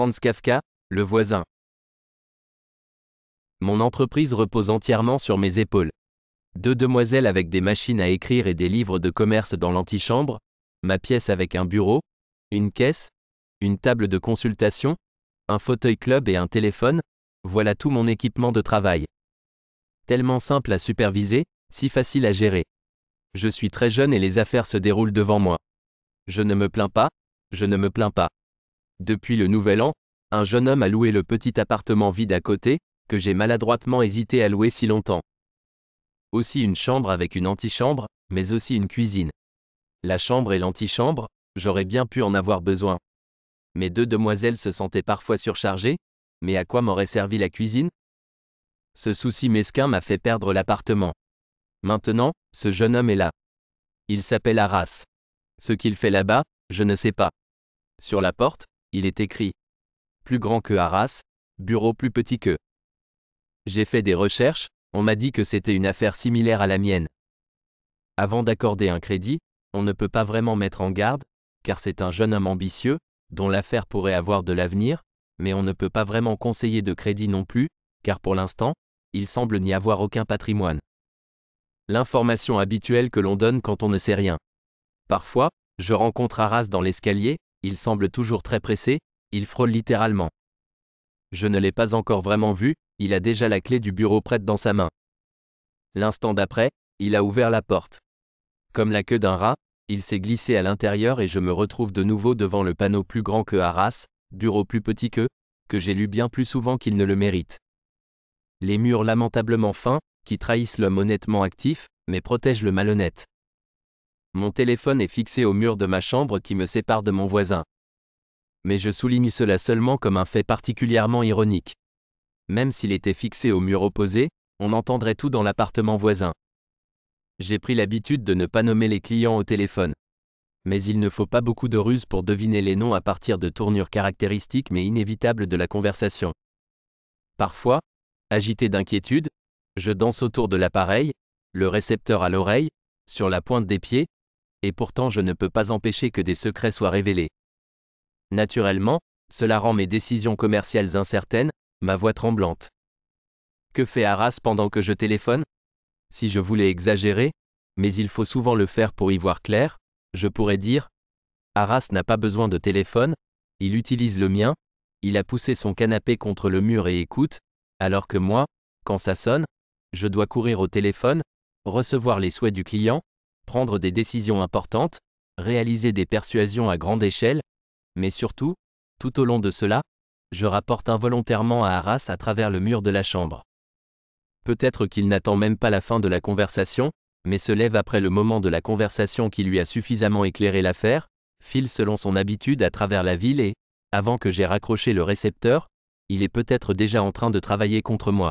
Franz Kafka, Le voisin. Mon entreprise repose entièrement sur mes épaules. Deux demoiselles avec des machines à écrire et des livres de commerce dans l'antichambre, ma pièce avec un bureau, une caisse, une table de consultation, un fauteuil club et un téléphone, voilà tout mon équipement de travail. Tellement simple à superviser, si facile à gérer. Je suis très jeune et les affaires se déroulent devant moi. Je ne me plains pas, je ne me plains pas. Depuis le nouvel an, un jeune homme a loué le petit appartement vide à côté, que j'ai maladroitement hésité à louer si longtemps. Aussi une chambre avec une antichambre, mais aussi une cuisine. La chambre et l'antichambre, j'aurais bien pu en avoir besoin. Mes deux demoiselles se sentaient parfois surchargées, mais à quoi m'aurait servi la cuisine Ce souci mesquin m'a fait perdre l'appartement. Maintenant, ce jeune homme est là. Il s'appelle Arras. Ce qu'il fait là-bas, je ne sais pas. Sur la porte, il est écrit. Plus grand que Arras, bureau plus petit que. J'ai fait des recherches, on m'a dit que c'était une affaire similaire à la mienne. Avant d'accorder un crédit, on ne peut pas vraiment mettre en garde, car c'est un jeune homme ambitieux, dont l'affaire pourrait avoir de l'avenir, mais on ne peut pas vraiment conseiller de crédit non plus, car pour l'instant, il semble n'y avoir aucun patrimoine. L'information habituelle que l'on donne quand on ne sait rien. Parfois, je rencontre Arras dans l'escalier, il semble toujours très pressé, il frôle littéralement. Je ne l'ai pas encore vraiment vu, il a déjà la clé du bureau prête dans sa main. L'instant d'après, il a ouvert la porte. Comme la queue d'un rat, il s'est glissé à l'intérieur et je me retrouve de nouveau devant le panneau plus grand que Arras, bureau plus petit que, que j'ai lu bien plus souvent qu'il ne le mérite. Les murs lamentablement fins, qui trahissent l'homme honnêtement actif, mais protègent le malhonnête. Mon téléphone est fixé au mur de ma chambre qui me sépare de mon voisin. Mais je souligne cela seulement comme un fait particulièrement ironique. Même s'il était fixé au mur opposé, on entendrait tout dans l'appartement voisin. J'ai pris l'habitude de ne pas nommer les clients au téléphone. Mais il ne faut pas beaucoup de ruse pour deviner les noms à partir de tournures caractéristiques mais inévitables de la conversation. Parfois, agité d'inquiétude, je danse autour de l'appareil, le récepteur à l'oreille, sur la pointe des pieds, et pourtant je ne peux pas empêcher que des secrets soient révélés. Naturellement, cela rend mes décisions commerciales incertaines, ma voix tremblante. Que fait Arras pendant que je téléphone Si je voulais exagérer, mais il faut souvent le faire pour y voir clair, je pourrais dire Arras n'a pas besoin de téléphone, il utilise le mien, il a poussé son canapé contre le mur et écoute, alors que moi, quand ça sonne, je dois courir au téléphone, recevoir les souhaits du client, prendre des décisions importantes, réaliser des persuasions à grande échelle, mais surtout, tout au long de cela, je rapporte involontairement à Arras à travers le mur de la chambre. Peut-être qu'il n'attend même pas la fin de la conversation, mais se lève après le moment de la conversation qui lui a suffisamment éclairé l'affaire, file selon son habitude à travers la ville et, avant que j'aie raccroché le récepteur, il est peut-être déjà en train de travailler contre moi.